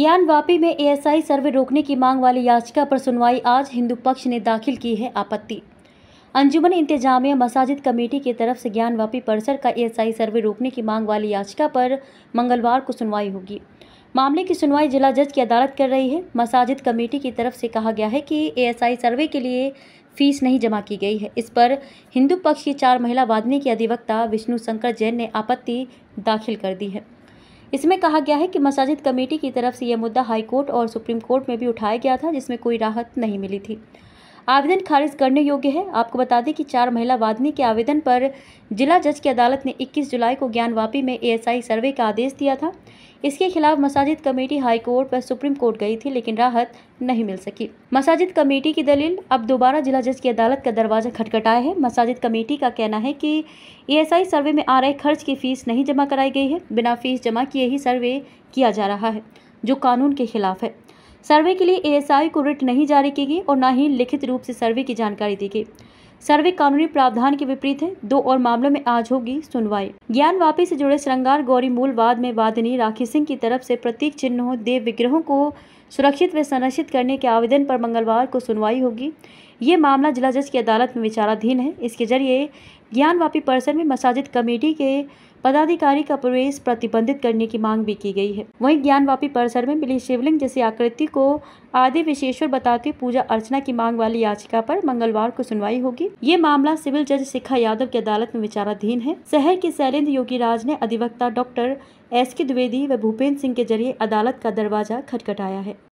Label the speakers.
Speaker 1: ज्ञान वापी में एएसआई सर्वे रोकने की मांग वाली याचिका पर सुनवाई आज हिंदू पक्ष ने दाखिल की है आपत्ति अंजुमन इंतजामिया मसाजिद कमेटी की तरफ से ज्ञान वापी परिसर का एएसआई सर्वे रोकने की मांग वाली याचिका पर मंगलवार को सुनवाई होगी मामले की सुनवाई जिला जज की अदालत कर रही है मसाजिद कमेटी की तरफ से कहा गया है कि एएसआई सर्वे के लिए फीस नहीं जमा की गई है इस पर हिंदू पक्ष की चार महिला वादनी की अधिवक्ता विष्णु शंकर जैन ने आपत्ति दाखिल कर दी है इसमें कहा गया है कि मसाजिद कमेटी की तरफ से यह मुद्दा हाईकोर्ट और सुप्रीम कोर्ट में भी उठाया गया था जिसमें कोई राहत नहीं मिली थी आवेदन खारिज करने योग्य है आपको बता दें कि चार महिला वादनी के आवेदन पर जिला जज की अदालत ने 21 जुलाई को ज्ञानवापी में एएसआई सर्वे का आदेश दिया था इसके खिलाफ मसाजिद कमेटी हाईकोर्ट व सुप्रीम कोर्ट गई थी लेकिन राहत नहीं मिल सकी मसाजिद कमेटी की दलील अब दोबारा जिला जज की अदालत का दरवाजा खटखटाया है मसाजिद कमेटी का कहना है कि एएसआई सर्वे में आ रहे खर्च की फीस नहीं जमा कराई गई है बिना फीस जमा किए ही सर्वे किया जा रहा है जो कानून के खिलाफ है सर्वे के लिए एएसआई को रिट नहीं जारी की गई और न ही लिखित रूप से सर्वे की जानकारी दी गई सर्वे कानूनी प्रावधान के विपरीत है दो और मामलों में आज होगी सुनवाई ज्ञान वापी से जुड़े श्रृंगार गौरी मूल वाद में वादिनी राखी सिंह की तरफ से प्रतीक चिन्हों देव विग्रहों को सुरक्षित व संरक्षित करने के आवेदन पर मंगलवार को सुनवाई होगी ये मामला जिला जज की अदालत में विचाराधीन है इसके जरिए ज्ञानवापी परिसर में मसाजिद कमेटी के पदाधिकारी का प्रवेश प्रतिबंधित करने की मांग भी की गई है वहीं ज्ञानवापी परिसर में मिली शिवलिंग जैसी आकृति को आदि विशेश्वर बताते पूजा अर्चना की मांग वाली याचिका पर मंगलवार को सुनवाई होगी ये मामला सिविल जज शिखा यादव की अदालत में विचाराधीन है शहर के शैलेंद्र योगी राज ने अधिवक्ता डॉक्टर एस के द्विवेदी व भूपेंद्र सिंह के जरिए अदालत का दरवाजा खटखटाया है